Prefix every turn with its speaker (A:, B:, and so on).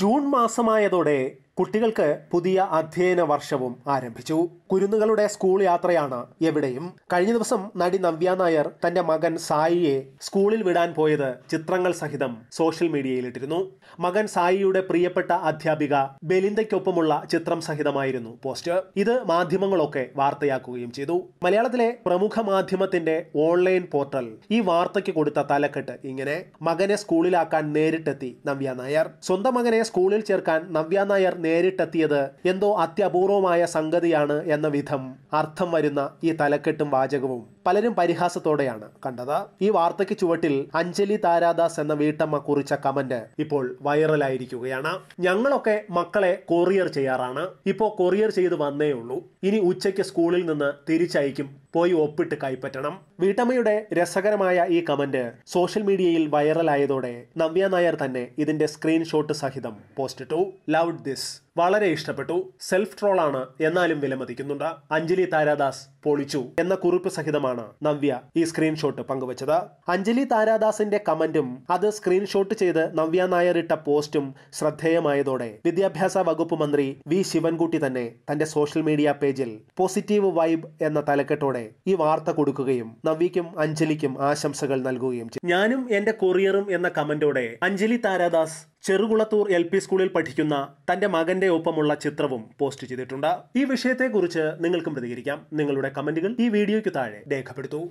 A: June മാസമായതോടെ കുട്ടികൾക്ക് പുതിയ അധ്യയന വർഷവും ആരംഭിച്ചു കുരുന്നുകളുടെ സ്കൂൾ യാത്രയാണ് എവിടെയും കഴിഞ്ഞ ദിവസം നടി നവ്യ നായർ തന്റെ മകൻ സായിയെ സ്കൂളിൽ വിടാൻ പോയത് ചിത്രങ്ങൾ സഹിതം സോഷ്യൽ മീഡിയയിലിട്ടിരുന്നു മകൻ സായിയുടെ പ്രിയപ്പെട്ട അധ്യാപിക ബലിന്ദയ്ക്കൊപ്പമുള്ള ചിത്രം സഹിതമായിരുന്നു പോസ്റ്റ് ഇത് മാധ്യമങ്ങളൊക്കെ വാർത്തയാക്കുകയും ചെയ്തു മലയാളത്തിലെ പ്രമുഖ മാധ്യമത്തിന്റെ ഓൺലൈൻ പോർട്ടൽ ഈ വാർത്തയ്ക്ക് കൊടുത്ത തലക്കെട്ട് ഇങ്ങനെ മകനെ സ്കൂളിലാക്കാൻ നേരിട്ടെത്തി നവ്യ നായർ സ്വന്തം മകനെ സ്കൂളിൽ ചേർക്കാൻ നവ്യ നായർ നേരിട്ടെത്തിയത് എന്തോ അത്യപൂർവമായ സംഗതിയാണ് എന്ന വിധം അർത്ഥം വരുന്ന ഈ തലക്കെട്ടും വാചകവും പലരും പരിഹാസത്തോടെയാണ് കണ്ടത് ഈ വാർത്തയ്ക്ക് ചുവട്ടിൽ അഞ്ജലി താരാദാസ് എന്ന വീട്ടമ്മ കുറിച്ച കമന്റ് ഇപ്പോൾ വൈറലായിരിക്കുകയാണ് ഞങ്ങളൊക്കെ മക്കളെ കൊറിയർ ചെയ്യാറാണ് ഇപ്പോ കൊറിയർ ചെയ്ത് വന്നേ ഉള്ളൂ ഇനി ഉച്ചയ്ക്ക് സ്കൂളിൽ നിന്ന് തിരിച്ചയക്കും പോയി ഒപ്പിട്ട് കൈപ്പറ്റണം വീട്ടമ്മയുടെ രസകരമായ ഈ കമന്റ് സോഷ്യൽ മീഡിയയിൽ വൈറലായതോടെ നവ്യ നായർ തന്നെ ഇതിന്റെ സ്ക്രീൻഷോട്ട് സഹിതം പോസ്റ്റ് ടു ലൗഡ് ദിസ് വളരെ ഇഷ്ടപ്പെട്ടു സെൽഫ് ട്രോളാണ് എന്നാലും വിലമതിക്കുന്നുണ്ട് അഞ്ജലി താരാദാസ് പൊളിച്ചു എന്ന കുറിപ്പ് സഹിതമാണ് നവ്യ ഈ സ്ക്രീൻഷോട്ട് പങ്കുവച്ചത് അഞ്ജലി താരാദാസിന്റെ കമന്റും അത് സ്ക്രീൻഷോട്ട് ചെയ്ത് നവ്യ നായർ ഇട്ട പോസ്റ്റും ശ്രദ്ധേയമായതോടെ വിദ്യാഭ്യാസ വകുപ്പ് മന്ത്രി വി ശിവൻകുട്ടി തന്നെ തന്റെ സോഷ്യൽ മീഡിയ പേജിൽ പോസിറ്റീവ് വൈബ് എന്ന തലക്കെട്ടോടെ ഈ വാർത്ത കൊടുക്കുകയും നവ്യയ്ക്കും അഞ്ജലിക്കും ആശംസകൾ നൽകുകയും ചെയ്തു ഞാനും എന്റെ കൊറിയറും എന്ന കമന്റോടെ അഞ്ജലി താരാദാസ് ചെറുകുളത്തൂർ എൽ പി സ്കൂളിൽ പഠിക്കുന്ന തന്റെ മകന്റെ ഒപ്പമുള്ള ചിത്രവും പോസ്റ്റ് ചെയ്തിട്ടുണ്ട് ഈ വിഷയത്തെക്കുറിച്ച് നിങ്ങൾക്കും പ്രതികരിക്കാം നിങ്ങളുടെ കമന്റുകൾ ഈ വീഡിയോയ്ക്ക് താഴെ രേഖപ്പെടുത്തൂ